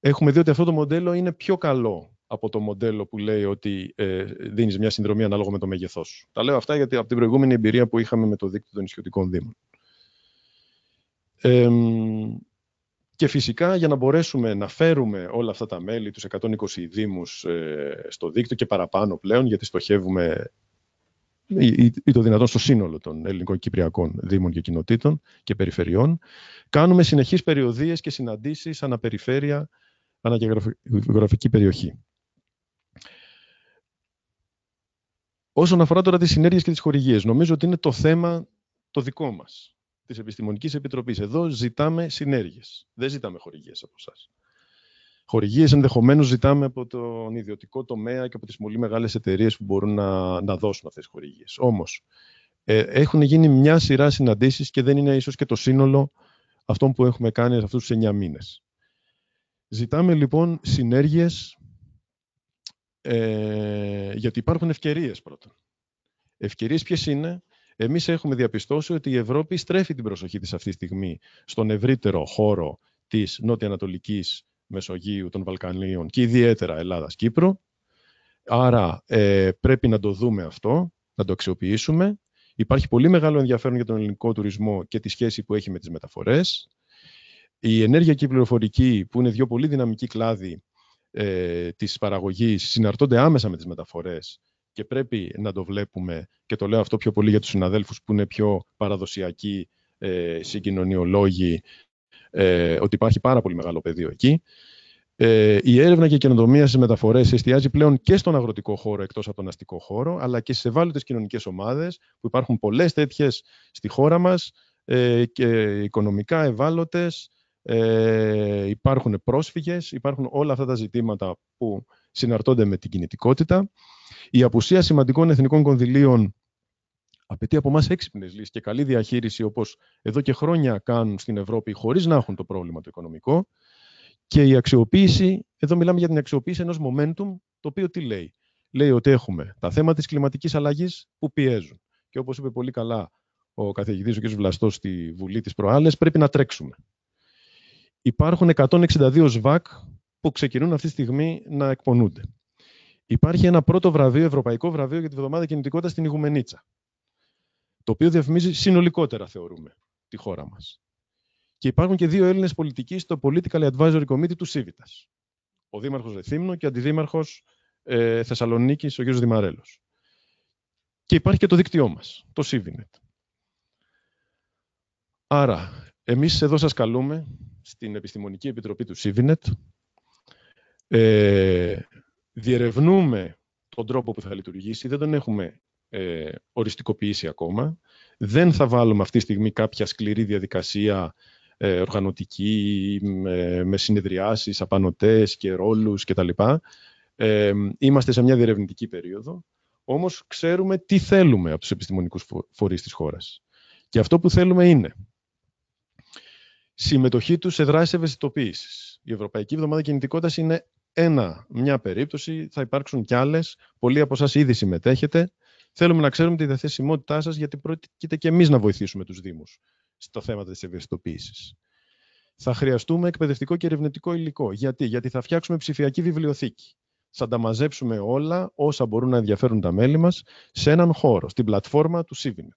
S1: Έχουμε δει ότι αυτό το μοντέλο είναι πιο καλό από το μοντέλο που λέει ότι ε, δίνεις μια συνδρομή ανάλογα με το μέγεθός σου. Τα λέω αυτά γιατί από την προηγούμενη εμπειρία που είχαμε με το δίκτυο των νησιωτικών δήμων. Ε, και φυσικά για να μπορέσουμε να φέρουμε όλα αυτά τα μέλη, τους 120 δήμους ε, στο δίκτυο και παραπάνω πλέον, γιατί στοχεύουμε ή το δυνατόν στο σύνολο των ελληνικών κυπριακών δήμων και κοινοτήτων και περιφερειών, κάνουμε συνεχείς περιοδίες και συναντήσεις αναπεριφέρεια, αναγεωγραφική περιοχή. Όσον αφορά τώρα τις συνέργειες και τις χορηγίες, νομίζω ότι είναι το θέμα το δικό μας της Επιστημονικής Επιτροπής. Εδώ ζητάμε συνέργειες. Δεν ζητάμε χορηγίες από εσάς. Χορηγίες ενδεχομένως ζητάμε από τον ιδιωτικό τομέα και από τις πολύ μεγάλες εταιρείες που μπορούν να, να δώσουν αυτές τις χορηγίες. Όμως, ε, έχουν γίνει μια σειρά συναντήσεις και δεν είναι ίσως και το σύνολο αυτών που έχουμε κάνει σε αυτούς τους 9 μήνες. Ζητάμε λοιπόν συνέργειες ε, γιατί υπάρχουν ευκαιρίες πρώτα. Ευκαιρίες ποιες είναι, εμείς έχουμε διαπιστώσει ότι η Ευρώπη στρέφει την προσοχή της αυτή τη στιγμή στον ευρύτερο χώρο της νοτιοανατολικής Μεσογείου των Βαλκανίων και ιδιαίτερα Ελλάδας-Κύπρου. Άρα ε, πρέπει να το δούμε αυτό, να το αξιοποιήσουμε. Υπάρχει πολύ μεγάλο ενδιαφέρον για τον ελληνικό τουρισμό και τη σχέση που έχει με τις μεταφορές. Η ενέργεια και η πληροφορική, που είναι δύο πολύ δυναμικοί κλάδοι ε, της παραγωγής, συναρτώνται άμεσα με τις μεταφορές και πρέπει να το βλέπουμε, και το λέω αυτό πιο πολύ για τους συναδέλφους που είναι πιο παραδοσιακοί ε, συγκοινωνιολόγοι, ε, ότι υπάρχει πάρα πολύ μεγάλο πεδίο εκεί. Ε, η έρευνα και η καινοτομία στι μεταφορές εστιάζει πλέον και στον αγροτικό χώρο εκτός από τον αστικό χώρο, αλλά και σε ευάλωτες κοινωνικές ομάδες, που υπάρχουν πολλές τέτοιες στη χώρα μας ε, και οικονομικά ευάλωτες. Ε, υπάρχουν πρόσφυγες, υπάρχουν όλα αυτά τα ζητήματα που συναρτώνται με την κινητικότητα. Η απουσία σημαντικών εθνικών κονδυλίων απαιτεί από εμάς έξυπνες λύσεις και καλή διαχείριση, όπως εδώ και χρόνια κάνουν στην Ευρώπη, χωρίς να έχουν το πρόβλημα το οικονομικό. Και η αξιοποίηση, εδώ μιλάμε για την αξιοποίηση ενός momentum, το οποίο τι λέει. Λέει ότι έχουμε τα θέματα της κλιματικής αλλαγής που πιέζουν. Και όπως είπε πολύ καλά ο καθηγητής ο κ. Βλαστός στη Βουλή της Προάλλες, πρέπει να τρέξουμε. Υπάρχουν 162 ΣΒΑΚ που ξεκινούν αυτή τη στιγμή να εκπονούνται υπάρχει ένα πρώτο βραβείο, ευρωπαϊκό βραβείο για τη βδομάδα κινητικότητας στην Ιγουμενίτσα. Το οποίο διαφημίζει συνολικότερα, θεωρούμε, τη χώρα μας. Και υπάρχουν και δύο Έλληνες πολιτικοί στο Political Advisory Committee του Σίβητα. Ο Δήμαρχος Ρεθύμνο και ε, ο Αντιδήμαρχος ε, Θεσσαλονίκης, ο Γιώργο Δημαρέλος. Και υπάρχει και το δίκτυό μας, το Σίβινετ. Άρα, εμείς εδώ σας καλούμε στην Επιστημονική Επιτροπή του Σίβινετ. Ε, διερευνούμε τον τρόπο που θα λειτουργήσει, δεν τον έχουμε ε, οριστικοποιήσει ακόμα. Δεν θα βάλουμε αυτή τη στιγμή κάποια σκληρή διαδικασία ε, οργανωτική, με, με συνεδριάσεις, απανοτές και ρόλους κτλ. Ε, είμαστε σε μια διερευνητική περίοδο, όμως ξέρουμε τι θέλουμε από τους επιστημονικούς φορείς της χώρας. Και αυτό που θέλουμε είναι συμμετοχή τους σε δράσεις ευαισθητοποίησης. Η Ευρωπαϊκή Εβδομάδα Κινητικότητας είναι ένα, μια περίπτωση, θα υπάρξουν κι άλλες. Πολλοί από εσάς ήδη συμμετέχετε. Θέλουμε να ξέρουμε τη διαθεσιμότητά σας, γιατί πρόκειται και εμείς να βοηθήσουμε τους Δήμους στο θέμα της ευαισθητοποίησης. Θα χρειαστούμε εκπαιδευτικό και ερευνητικό υλικό. Γιατί, γιατί θα φτιάξουμε ψηφιακή βιβλιοθήκη. Θα τα μαζέψουμε όλα όσα μπορούν να ενδιαφέρουν τα μέλη μας, σε έναν χώρο, στην πλατφόρμα του ΣΥΒΙΝΕ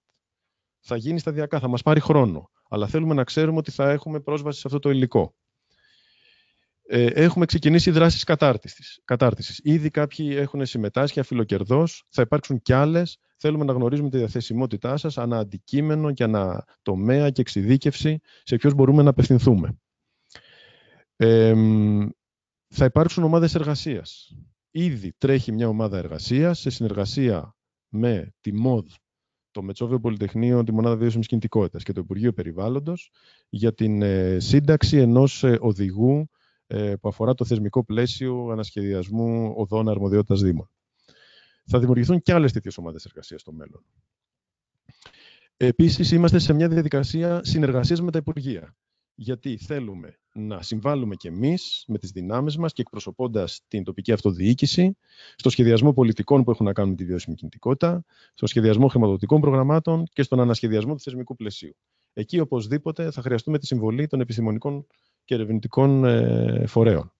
S1: Θα γίνει σταδιακά, θα μας πάρει χρόνο. Αλλά θέλουμε να ξέρουμε ότι θα έχουμε πρόσβαση σε αυτό το υλικό. Ε, έχουμε ξεκινήσει δράσεις κατάρτισης, κατάρτισης. Ήδη κάποιοι έχουν συμμετάσχει αφιλοκερδώς, θα υπάρξουν κι άλλες. Θέλουμε να γνωρίζουμε τη διαθεσιμότητά σας ανά αντικείμενο και ανά τομέα και εξειδίκευση σε ποιους μπορούμε να απευθυνθούμε. Ε, θα υπάρξουν ομάδες εργασίας. Ήδη τρέχει μια ομάδα εργασίας σε συνεργασία με τη ΜΟΔ, το Μετσόβιο Πολυτεχνείο, τη Μονάδα Βιώσιμης Κινητικότητας και το Υπουργείο Περιβάλλοντος για την ε, σύνταξη ενός ε, οδηγού ε, που αφορά το θεσμικό πλαίσιο ανασχεδιασμού οδών αρμοδιότητας Δήμων. Θα δημιουργηθούν και άλλες τέτοιες ομάδες εργασίας στο μέλλον. Επίσης, είμαστε σε μια διαδικασία συνεργασίας με τα Υπουργεία. Γιατί θέλουμε να συμβάλλουμε κι εμείς με τις δυνάμεις μας και εκπροσωπώντας την τοπική αυτοδιοίκηση στο σχεδιασμό πολιτικών που έχουν να κάνουν με τη βιώσιμη κινητικότητα, στο σχεδιασμό χρηματοδοτικών προγραμμάτων και στον ανασχεδιασμό του θεσμικού πλαισίου. Εκεί οπωσδήποτε θα χρειαστούμε τη συμβολή των επιστημονικών και ερευνητικών ε, φορέων.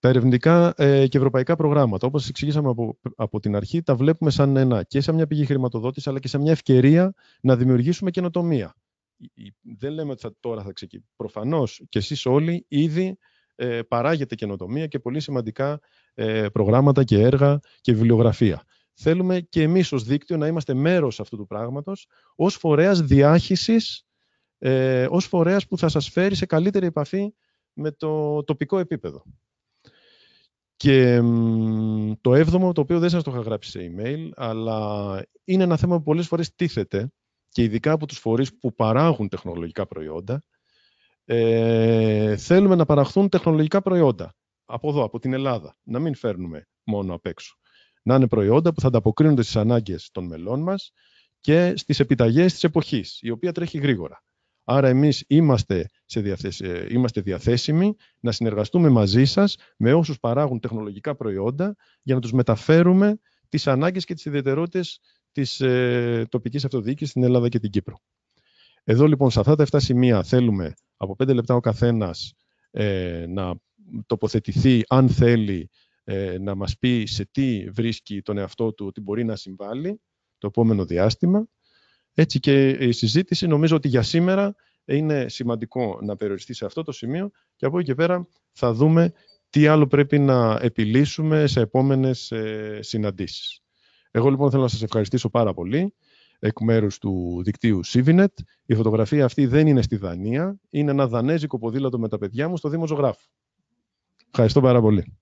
S1: Τα ερευνητικά ε, και ευρωπαϊκά προγράμματα, όπως εξηγήσαμε από, από την αρχή, τα βλέπουμε σαν ένα και σαν μια πηγή χρηματοδότηση, αλλά και σαν μια ευκαιρία να δημιουργήσουμε καινοτομία. Δεν λέμε ότι τώρα θα ξεκινήσει. Προφανώς και εσείς όλοι ήδη ε, παράγεται καινοτομία και πολύ σημαντικά ε, προγράμματα και έργα και βιβλιογραφία. Θέλουμε και εμείς ως δίκτυο να είμαστε μέρος αυτού του πράγματος, ως φορέας διάχυσης ε, ως φορέας που θα σας φέρει σε καλύτερη επαφή με το τοπικό επίπεδο. Και το έβδομο, το οποίο δεν σας το είχα γράψει σε email, αλλά είναι ένα θέμα που πολλές φορές τίθεται, και ειδικά από τους φορείς που παράγουν τεχνολογικά προϊόντα, ε, θέλουμε να παραχθούν τεχνολογικά προϊόντα. Από εδώ, από την Ελλάδα. Να μην φέρνουμε μόνο απ' έξω. Να είναι προϊόντα που θα ανταποκρίνονται στις ανάγκες των μελών μας και στις επιταγές της εποχής, η οποία τρέχει γρήγορα. Άρα εμείς είμαστε, σε ε, είμαστε διαθέσιμοι να συνεργαστούμε μαζί σας με όσους παράγουν τεχνολογικά προϊόντα για να τους μεταφέρουμε τις ανάγκες και τις ιδιαιτερότητες της ε, τοπικής αυτοδιοίκησης στην Ελλάδα και την Κύπρο. Εδώ λοιπόν σε αυτά τα 7 σημεία θέλουμε από 5 λεπτά ο καθένας ε, να τοποθετηθεί αν θέλει ε, να μας πει σε τι βρίσκει τον εαυτό του ότι μπορεί να συμβάλλει το επόμενο διάστημα. Έτσι και η συζήτηση νομίζω ότι για σήμερα είναι σημαντικό να περιοριστεί σε αυτό το σημείο και από εκεί και πέρα θα δούμε τι άλλο πρέπει να επιλύσουμε σε επόμενες ε, συναντήσεις. Εγώ λοιπόν θέλω να σας ευχαριστήσω πάρα πολύ εκ μέρους του δικτύου Σίβινετ. Η φωτογραφία αυτή δεν είναι στη Δανία, είναι ένα δανέζικο ποδήλατο με τα παιδιά μου στο Δήμο Ζωγράφου. Ευχαριστώ πάρα πολύ.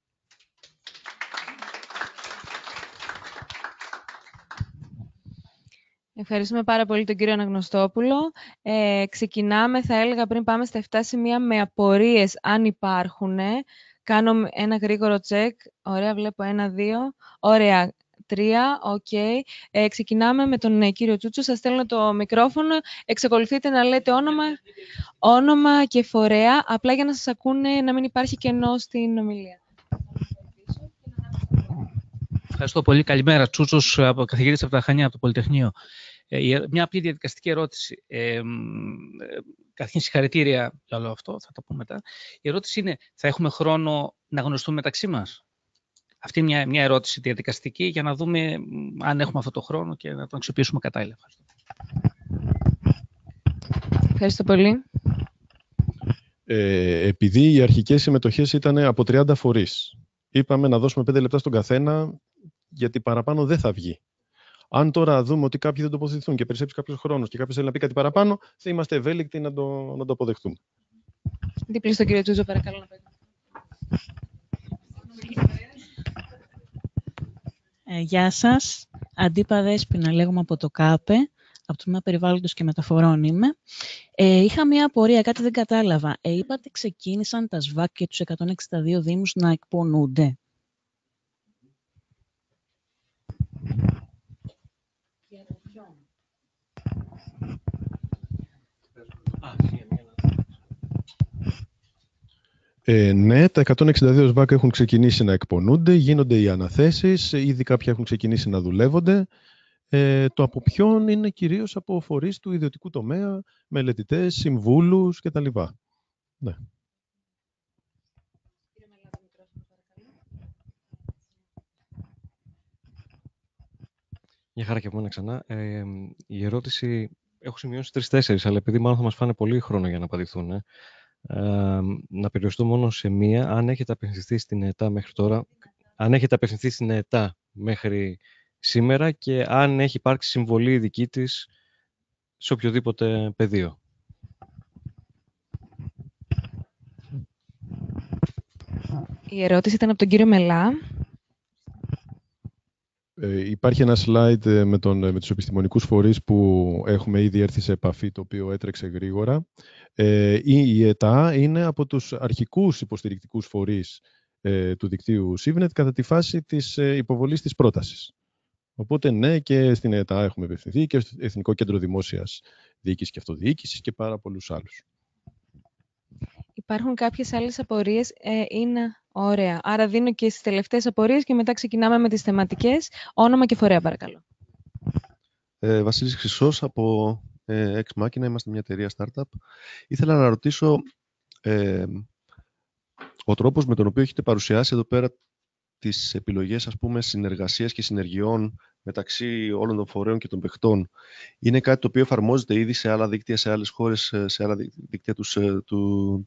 S4: Ευχαριστούμε πάρα πολύ τον κύριο Αναγνωστόπουλο. Ε, ξεκινάμε, θα έλεγα, πριν πάμε στα 7 σημεία με απορίες, αν υπάρχουν. Κάνω ένα γρήγορο τσεκ. Ωραία, βλέπω ένα, δύο. Ωραία. Τρία, οκ. Okay. Ε, ξεκινάμε με τον ε, κύριο Τσούτσο. Σας στέλνω το μικρόφωνο. Εξακολουθείτε να λέτε όνομα, όνομα και φορέα, απλά για να σας ακούνε, να μην υπάρχει κενό στην ομιλία.
S3: Ευχαριστώ πολύ. Καλημέρα. Τσούτσος, από καθηγητή από τα Χανιά, από το Πολυτεχνείο. Ε, μια απλή διαδικαστική ερώτηση. Ε, ε, Καταρχήν, συγχαρητήρια για όλο αυτό. Θα το πούμε μετά. Η ερώτηση είναι, θα έχουμε χρόνο να γνωριστούμε μεταξύ μας. Αυτή είναι μια, μια ερώτηση διαδικαστική για να δούμε αν έχουμε αυτό το χρόνο και να τον αξιοποιήσουμε
S1: κατάλληλα. Ευχαριστώ.
S4: Ευχαριστώ πολύ.
S1: Ε, επειδή οι αρχικές συμμετοχές ήταν από 30 φορείς, είπαμε να δώσουμε 5 λεπτά στον καθένα γιατί παραπάνω δεν θα βγει. Αν τώρα δούμε ότι κάποιοι δεν τοποθετηθούν και περισσέψει κάποιος χρόνος και κάποιος θέλει να πει κάτι παραπάνω, θα είμαστε ευέλικτοι να το, να το αποδεχτούμε.
S2: Δίπλα στον κύριο Τζούζο, παρακαλώ να ε, γεια σας. Αντίπα Δέσποινα, λέγομαι από το ΚΑΠΕ, από το Τμήμα περιβάλλοντος και Μεταφορών είμαι. Ε, είχα μία απορία, κάτι δεν κατάλαβα. Ε, είπατε ξεκίνησαν τα ΣΒΑΚ και τους 162 δήμους να εκπονούνται.
S1: Ναι, ε, ναι, τα 162 ΣΒΑΚ έχουν ξεκινήσει να εκπονούνται, γίνονται οι αναθέσεις, ήδη κάποια έχουν ξεκινήσει να δουλεύονται. Ε, το από ποιον είναι κυρίως από φορείς του ιδιωτικού τομέα, μελετητές, συμβούλους κτλ. Ναι.
S3: Μια χαρά και από μένα ξανά. Ε, η ερώτηση έχω σημειώσει τρει-τέσσερι, αλλά επειδή μάλλον θα μας φάνε πολύ χρόνο για να απαντηθούν, ε, να περιοριστώ μόνο σε μία. Αν έχετε απευθυνθεί στην ΕΤΑ μέχρι τώρα, αν έχετε απευθυνθεί στην ΕΤΑ μέχρι σήμερα και αν έχει υπάρξει συμβολή δική της σε οποιοδήποτε πεδίο.
S4: Η ερώτηση ήταν από τον κύριο Μελά.
S1: Ε, υπάρχει ένα slide ε, με, τον, ε, με τους επιστημονικούς φορείς που έχουμε ήδη έρθει σε επαφή, το οποίο έτρεξε γρήγορα. Ε, η ΕΤΑ είναι από τους αρχικούς υποστηρικτικούς φορείς του δικτύου ΣΥΒΝΕΤ κατά τη φάση της υποβολής της πρότασης. Οπότε ναι και στην ΕΤΑ έχουμε επευθυνθεί και στο Εθνικό Κέντρο Δημόσιας Διοίκησης και Αυτοδιοίκησης και πάρα πολλούς άλλους
S4: υπάρχουν κάποιες άλλες απορίες, ε, είναι ωραία. Άρα δίνω και στις τελευταίες απορίες και μετά ξεκινάμε με τις θεματικές. Όνομα και φορέα, παρακαλώ.
S1: Ε, Βασίλης Χρυσός από ε, Ex Machina, είμαστε μια εταιρεία startup. Ήθελα να ρωτήσω ε, ο τρόπος με τον οποίο έχετε παρουσιάσει εδώ πέρα τις επιλογές, ας πούμε, συνεργασίας και συνεργειών μεταξύ όλων των φορέων και των παιχτών είναι κάτι το οποίο εφαρμόζεται ήδη σε άλλα δίκτυα, σε άλλες χώρες, ε, σε άλλα δίκτυα ε, του,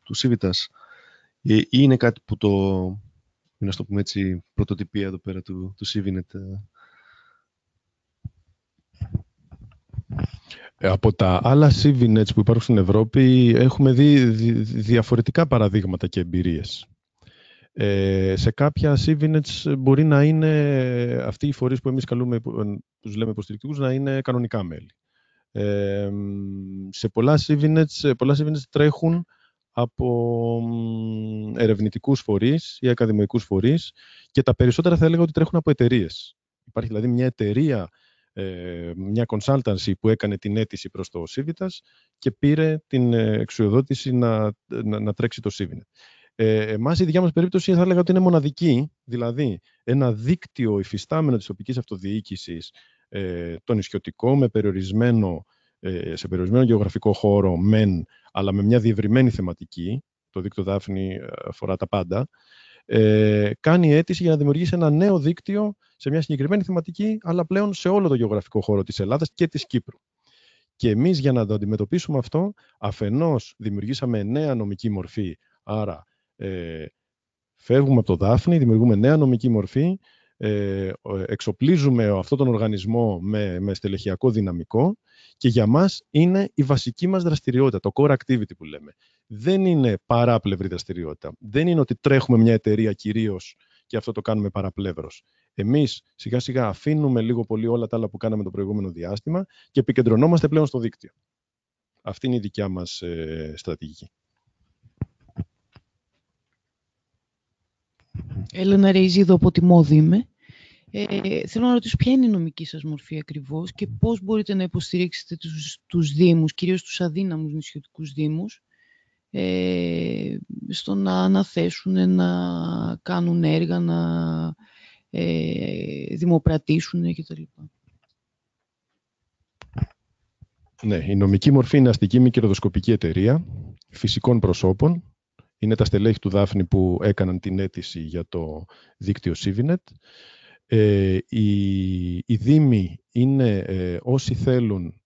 S1: τους, ε, Ή είναι κάτι που το, να το πούμε έτσι, πρωτοτυπία εδώ πέρα του, του Από τα άλλα CVNets που υπάρχουν στην Ευρώπη έχουμε δει διαφορετικά παραδείγματα και εμπειρίες. Ε, σε κάποια CVNets μπορεί να είναι αυτοί οι φορείς που εμείς καλούμε, ε, τους λέμε υποστηρικτικούς, να είναι κανονικά μέλη. Ε, σε πολλά CVNets, ε, πολλά τρέχουν από ερευνητικούς φορείς ή ακαδημαϊκούς φορείς και τα περισσότερα θα έλεγα ότι τρέχουν από εταιρείες. Υπάρχει δηλαδή μια εταιρεία, ε, μια consultancy που έκανε την αίτηση προς το Civitas και πήρε την εξουδότηση να, να, να τρέξει το Civinet. Ε, εμάς η δικιά μας περίπτωση θα έλεγα ότι είναι μοναδική, δηλαδή ένα δίκτυο υφιστάμενο της τοπικής αυτοδιοίκησης ε, το νησιωτικό με περιορισμένο, ε, σε περιορισμένο γεωγραφικό χώρο, μεν, αλλά με μια διευρυμένη θεματική, το δίκτυο Δάφνη ε, αφορά τα πάντα, ε, κάνει αίτηση για να δημιουργήσει ένα νέο δίκτυο σε μια συγκεκριμένη θεματική, αλλά πλέον σε όλο το γεωγραφικό χώρο της Ελλάδας και της Κύπρου. Και εμείς για να το αντιμετωπίσουμε αυτό, αφενός δημιουργήσαμε νέα νομική μορφή, άρα ε, φεύγουμε από το Δάφνη, δημιουργούμε νέα νομική μορφή, ε, εξοπλίζουμε αυτόν τον οργανισμό με, με στελεχειακό δυναμικό και για μας είναι η βασική μας δραστηριότητα, το core activity που λέμε. Δεν είναι παράπλευρη δραστηριότητα. Δεν είναι ότι τρέχουμε μια εταιρεία κυρίως και αυτό το κάνουμε παραπλεύρος. Εμείς σιγά σιγά αφήνουμε λίγο πολύ όλα τα άλλα που κάναμε το προηγούμενο διάστημα και επικεντρωνόμαστε πλέον στο δίκτυο. Αυτή είναι η δικιά μας ε, στρατηγική.
S2: Έλενα Ρεϊζίδο από τη Μόδη ε, θέλω να ρωτήσω ποια είναι η νομική σας μορφή ακριβώς και πώς μπορείτε να υποστηρίξετε τους, τους δήμους, κυρίως τους αδύναμους νησιωτικούς δήμους, ε, στο να αναθέσουν, να κάνουν έργα, να ε, δημοπρατήσουν κτλ.
S1: Ναι, η νομική μορφή είναι αστική μη κερδοσκοπική εταιρεία φυσικών προσώπων είναι τα στελέχη του Δάφνη που έκαναν την αίτηση για το δίκτυο Σίβινετ. Ε, οι, οι δήμοι είναι ε, όσοι θέλουν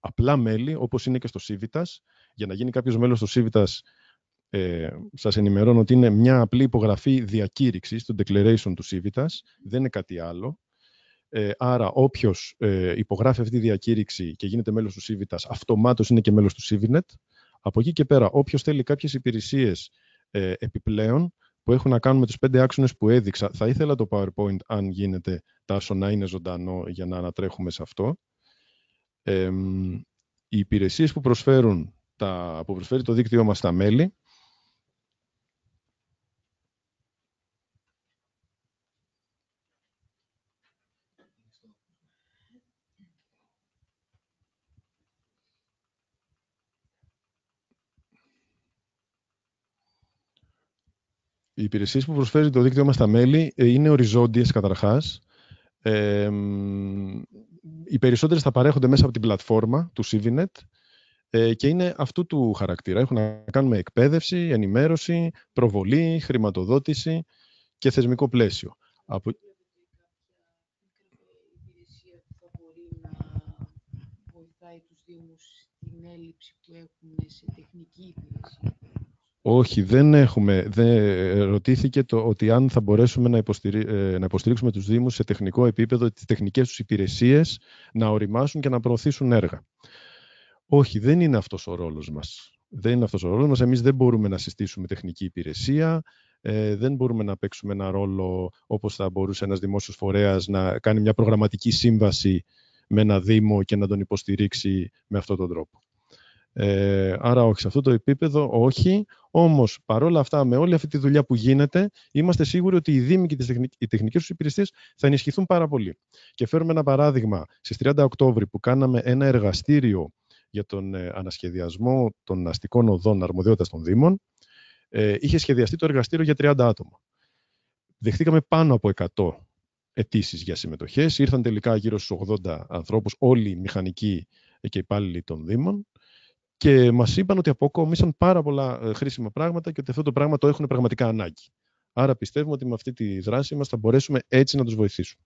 S1: απλά μέλη, όπως είναι και στο Σίβιτας. Για να γίνει κάποιος μέλος στο Σίβιτας, ε, σας ενημερώνω ότι είναι μια απλή υπογραφή διακήρυξης, το declaration του Σύβιτα. δεν είναι κάτι άλλο. Ε, άρα, όποιος ε, υπογράφει αυτή τη διακήρυξη και γίνεται μέλος του Σύβιτα, αυτομάτως είναι και μέλος του Σύβινετ. Από εκεί και πέρα, όποιος θέλει κάποιες υπηρεσίες ε, επιπλέον που έχουν να κάνουν με του πέντε άξονες που έδειξα, θα ήθελα το PowerPoint, αν γίνεται, τάσο να είναι ζωντανό για να ανατρέχουμε σε αυτό. οι υπηρεσίες που προσφέρουν που προσφέρει το δίκτυό μας στα μέλη υπηρεσίες που προσφέρει το δίκτυο μας στα μέλη ε, είναι οριζόντιες καταρχάς. Ε, οι περισσότερες θα παρέχονται μέσα από την πλατφόρμα του CVNet ε, και είναι αυτού του χαρακτήρα. Έχουν να κάνουν εκπαίδευση, ενημέρωση, προβολή, χρηματοδότηση και θεσμικό πλαίσιο. Από... Έλλειψη που έχουν σε τεχνική υπηρεσία. Όχι, δεν έχουμε. Δεν, ρωτήθηκε το ότι αν θα μπορέσουμε να, ε, να υποστηρίξουμε τους Δήμους σε τεχνικό επίπεδο τις τεχνικές τους υπηρεσίες να οριμάσουν και να προωθήσουν έργα. Όχι, δεν είναι αυτός ο ρόλος μας. Δεν είναι αυτός ο ρόλος μας. Εμείς δεν μπορούμε να συστήσουμε τεχνική υπηρεσία, ε, δεν μπορούμε να παίξουμε ένα ρόλο όπως θα μπορούσε ένας δημόσιος φορέας να κάνει μια προγραμματική σύμβαση με ένα Δήμο και να τον υποστηρίξει με αυτόν τον τρόπο. Ε, άρα όχι, σε αυτό το επίπεδο όχι. Όμως, παρόλα αυτά, με όλη αυτή τη δουλειά που γίνεται, είμαστε σίγουροι ότι οι Δήμοι και οι τεχνικές τους υπηρεσίες θα ενισχυθούν πάρα πολύ. Και φέρουμε ένα παράδειγμα. Στις 30 Οκτώβρη, που κάναμε ένα εργαστήριο για τον ε, ανασχεδιασμό των αστικών οδών αρμοδιότητας των Δήμων, ε, είχε σχεδιαστεί το εργαστήριο για 30 άτομα. Δεχτήκαμε πάνω από 100 αιτήσεις για συμμετοχές. Ήρθαν τελικά γύρω στους 80 ανθρώπους, όλοι οι μηχανικοί και υπάλληλοι των Δήμων. Και μας είπαν ότι αποκόμισαν πάρα πολλά ε, χρήσιμα πράγματα και ότι αυτό το πράγμα το έχουν πραγματικά ανάγκη. Άρα πιστεύουμε ότι με αυτή τη δράση μας θα μπορέσουμε έτσι να τους βοηθήσουμε.